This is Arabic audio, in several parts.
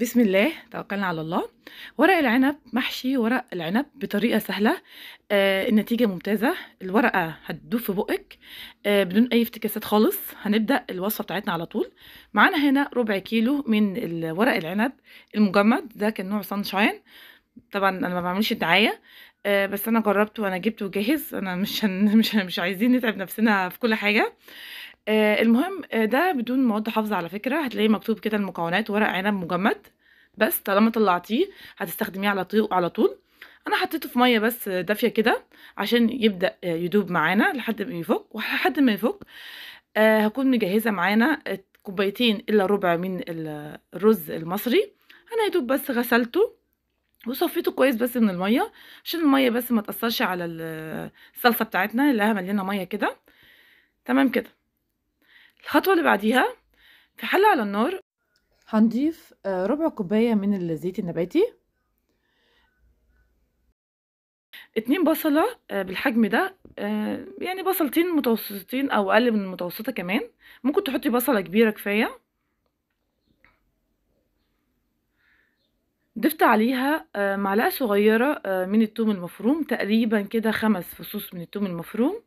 بسم الله توكلنا على الله ورق العنب محشي ورق العنب بطريقه سهله آه النتيجه ممتازه الورقه هتدوب في بقك آه بدون اي افتكاسات خالص هنبدا الوصفه بتاعتنا على طول معانا هنا ربع كيلو من ورق العنب المجمد ده كان نوع سانشاين طبعا انا ما بعملش دعايه آه بس انا جربته وانا جبته جاهز انا مش هن... مش مش عايزين نتعب نفسنا في كل حاجه آه، المهم آه، ده بدون مواد حافظة على فكرة، هتلاقيه مكتوب كده المكونات ورق عنب مجمد، بس طالما طلعتيه هتستخدميه على طول على طول، أنا حطيته في مَيّة بس دافية كده عشان يبدأ آه، يدوب معانا لحد ما يفُك، ولحد ما يفُك هكون مجهزة معانا كوبايتين إلا ربع من الرز المصري، أنا يا دوب بس غسلته وصفيته كويس بس من المَيّة، عشان المَيّة بس ما تأثّرش على الصلصة بتاعتنا، هنلاقيها مليانة مَيّة كده، تمام كده. الخطوة اللي بعديها في حلة على النار هنضيف آه، ربع كوباية من الزيت النباتي اتنين بصلة آه، بالحجم ده آه، يعني بصلتين متوسطين او اقل من المتوسطة كمان ممكن تحطي بصلة كبيرة كفاية ضفت عليها معلقة صغيرة من التوم المفروم تقريبا كده خمس فصوص من التوم المفروم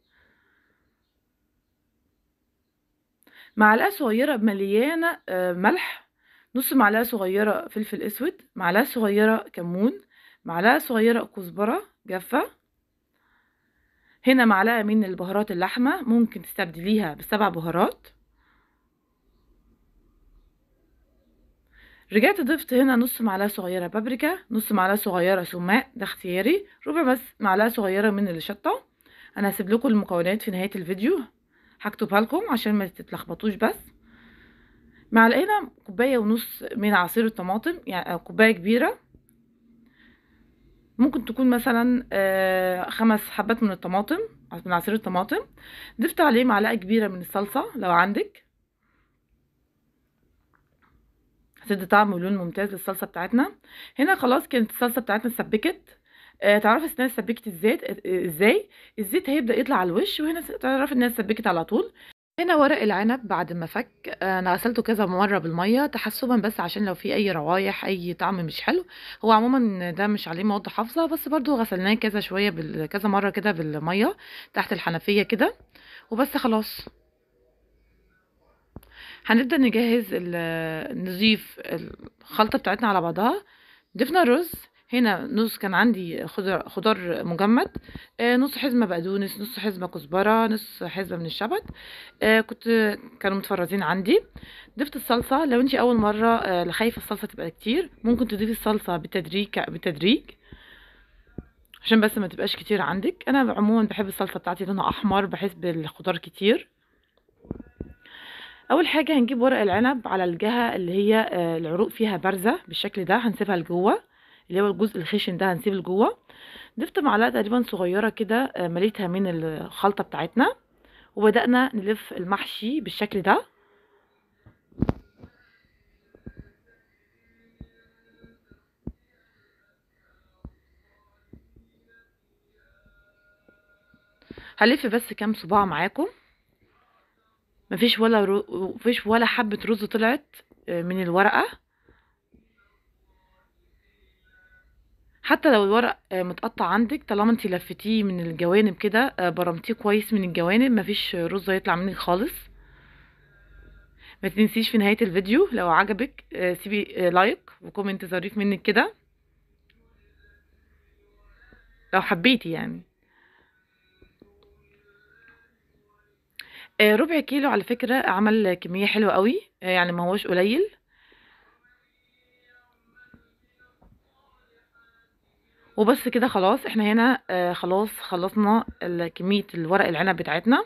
معلقة صغيرة مليانة آه، ملح نص معلقة صغيرة فلفل اسود معلقة صغيرة كمون معلقة صغيرة كزبرة جافة هنا معلقة من البهارات اللحمة ممكن تستبدليها بسبع بهارات رجعت ضفت هنا نص معلقة صغيرة بابريكا نص معلقة صغيرة سماق ده اختياري ربع بس معلقة صغيرة من الشطة انا هسيب لكم المكونات في نهاية الفيديو هكتبها لكم عشان ما تتلخبطوش بس معلقنا كوباية ونص من عصير الطماطم يعني كوباية كبيرة ممكن تكون مثلا آه، خمس حبات من الطماطم من عصير الطماطم ضفت عليه معلقة كبيرة من الصلصة لو عندك هتدي طعم ولون ممتاز للصلصة بتاعتنا هنا خلاص كانت الصلصة بتاعتنا اتسبكت آه، تعرفي السنان سبكت الزيت آه، ازاي الزيت هيبدأ يطلع على الوش وهنا تعرفي انها سبكت على طول هنا ورق العنب بعد ما فك آه، انا غسلته كذا مره بالميه تحسبا بس عشان لو في اي روايح اي طعم مش حلو هو عموما ده مش عليه مواد حافظه بس برضو غسلناه كذا شويه كذا مره كده بالميه تحت الحنفيه كده وبس خلاص هنبدا نجهز نضيف الخلطه بتاعتنا على بعضها ضفنا الرز هنا نص كان عندي خضر, خضار مجمد آه، نص حزمة بقدونس نص حزمة كزبرة نص حزمة من الشبت آه، كنت كانوا متفرزين عندي ضفت الصلصة لو انتي اول مرة آه، خايفة الصلصة تبقى كتير ممكن تضيفي الصلصة بالتدريج بالتدريج عشان بس ما تبقاش كتير عندك انا عموما بحب الصلصة بتاعتي لونها احمر بحس بالخضار كتير اول حاجه هنجيب ورق العنب على الجهه اللي هي العروق فيها بارزه بالشكل ده هنسيبها لجوه اللي هو الجزء الخشن ده هنسيبه لجوه ضفت معلقه تقريبا صغيره كده آه، مليتها من الخلطه بتاعتنا وبدانا نلف المحشي بالشكل ده هلف بس كام صباع معاكم مفيش ولا رو... مفيش ولا حبه رز طلعت آه، من الورقه حتى لو الورق آه، متقطع عندك طالما انتي لفتيه من الجوانب كده آه، برمتيه كويس من الجوانب مفيش رز هيطلع منك خالص ما تنسيش في نهايه الفيديو لو عجبك آه، سيبي لايك وكومنت ظريف منك كده لو حبيتي يعني ربع كيلو على فكره عمل كميه حلوه قوي يعني ما هوش قليل وبس كده خلاص احنا هنا آه، خلاص خلصنا كمية الورق العنب بتاعتنا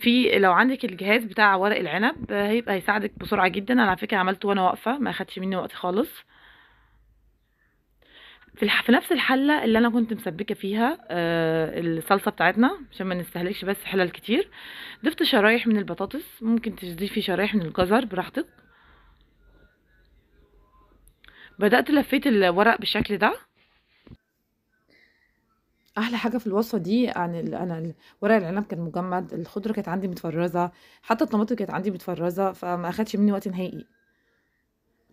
في لو عندك الجهاز بتاع ورق العنب آه، هيبقى هيساعدك بسرعة جدا انا على فكرة عملته وانا واقفة ما اخدش مني وقت خالص في, نفس الحلة اللي انا كنت مسبكة فيها آه، الصلصة بتاعتنا عشان ما نستهلكش بس حلل كتير ضفت شرايح من البطاطس ممكن تضيفي شرايح من الجزر براحتك بدأت لفيت الورق بالشكل ده احلى حاجه في الوصفه دي عن ال... انا ورق العنب كان مجمد الخضره كانت عندي متفرزه حتى الطماطم كانت عندي متفرزه فما اخدش مني وقت نهائي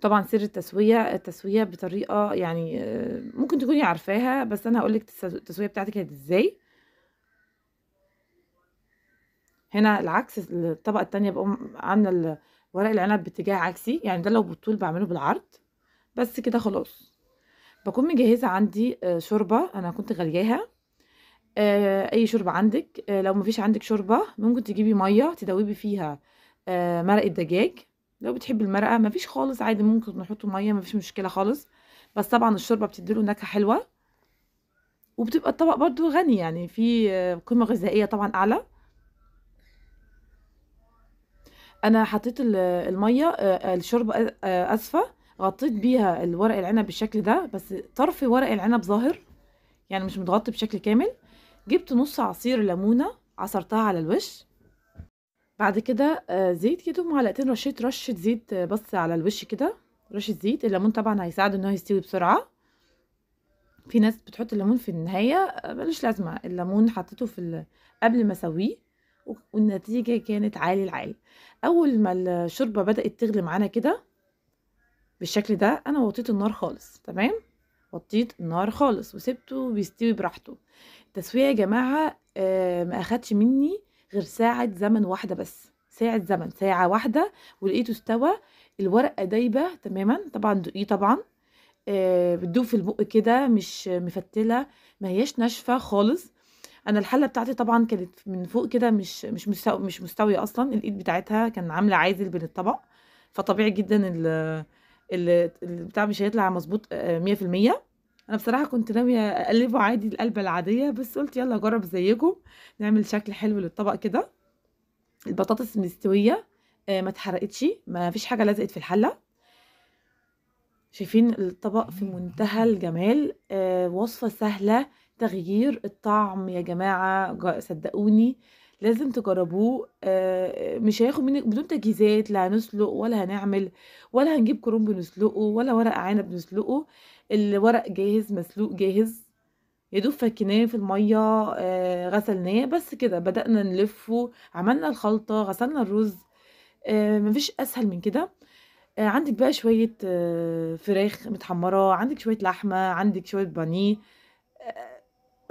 طبعا سر التسويه التسويه بطريقه يعني آه، ممكن تكوني عارفاها بس انا هقولك التسويه بتاعتي كانت ازاي هنا العكس الطبقه التانية بقوم عامله ورق العنب باتجاه عكسي يعني ده لو بالطول بعمله بالعرض بس كده خلاص بكون مجهزه عندي آه، شوربه انا كنت غلياها آه، اي شوربه عندك آه، لو مفيش عندك شوربه ممكن تجيبي ميه تدوبي فيها مرقه دجاج لو بتحبي المرقه مفيش خالص عادي ممكن نحط ميه مفيش مشكله خالص بس طبعا الشوربه بتديله نكهه حلوه وبتبقى الطبق برضو غني يعني في قيمه غذائيه طبعا اعلى انا حطيت الميه الشوربه اسفه غطيت بيها الورق العنب بالشكل ده بس طرف ورق العنب ظاهر يعني مش متغطي بشكل كامل جبت نص عصير ليمونة عصرتها على الوش بعد كده آه، زيت كده معلقتين رشيت رشة زيت آه، بس على الوش كده رشة زيت الليمون طبعا هيساعد ان هو يستوي بسرعة في ناس بتحط الليمون في النهاية آه، ملوش لازمة الليمون حطيته في قبل ما اسويه والنتيجة كانت عالي العالي اول ما الشوربة بدأت تغلي معانا كده بالشكل ده انا وطيت النار خالص تمام وطيت النار خالص وسبته بيستوي براحته التسويه يا جماعه آه، ما اخدش مني غير ساعه زمن واحده بس ساعه زمن ساعه واحده ولقيته استوى الورقه دايبه تماما طبعا دقيه طبعا آه بتدوب في البق كده مش مفتله ما هيش ناشفه خالص انا الحله بتاعتي طبعا كانت من فوق كده مش مش مستوي مش مستويه اصلا الايد بتاعتها كان عامله عازل بين الطبق فطبيعي جدا البتاع مش هيطلع مظبوط 100% آه، انا بصراحه كنت ناويه اقلبه عادي القلبه العاديه بس قلت يلا اجرب زيكم نعمل شكل حلو للطبق كده البطاطس مستويه آه، ما اتحرقتش ما فيش حاجه لزقت في الحله شايفين الطبق في منتهى الجمال آه، وصفه سهله تغيير الطعم يا جماعه صدقوني لازم تجربوه آه، مش هياخد منك بدون تجهيزات لا هنسلق ولا هنعمل ولا هنجيب كرنب نسلقه ولا ورق عنب نسلقه الورق جاهز مسلوق جاهز يدوب فكناه في الميه آه، غسلناه بس كده بدأنا نلفه عملنا الخلطة غسلنا الرز آه، مفيش أسهل من كده عندك بقى شوية فراخ متحمرة عندك شوية لحمة عندك شوية بانيه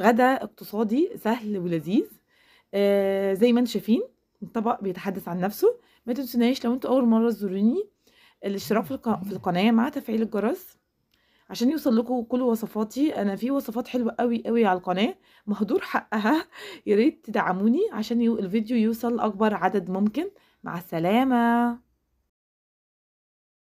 غدا اقتصادي سهل ولذيذ آه، زي ما انتم شايفين الطبق بيتحدث عن نفسه ما تنسوناش لو انتم اول مره تزوروني الاشتراك في القناه مع تفعيل الجرس عشان يوصل لكم كل وصفاتي انا في وصفات حلوه قوي قوي على القناه مهدور حقها يا ريت تدعموني عشان الفيديو يوصل اكبر عدد ممكن مع السلامه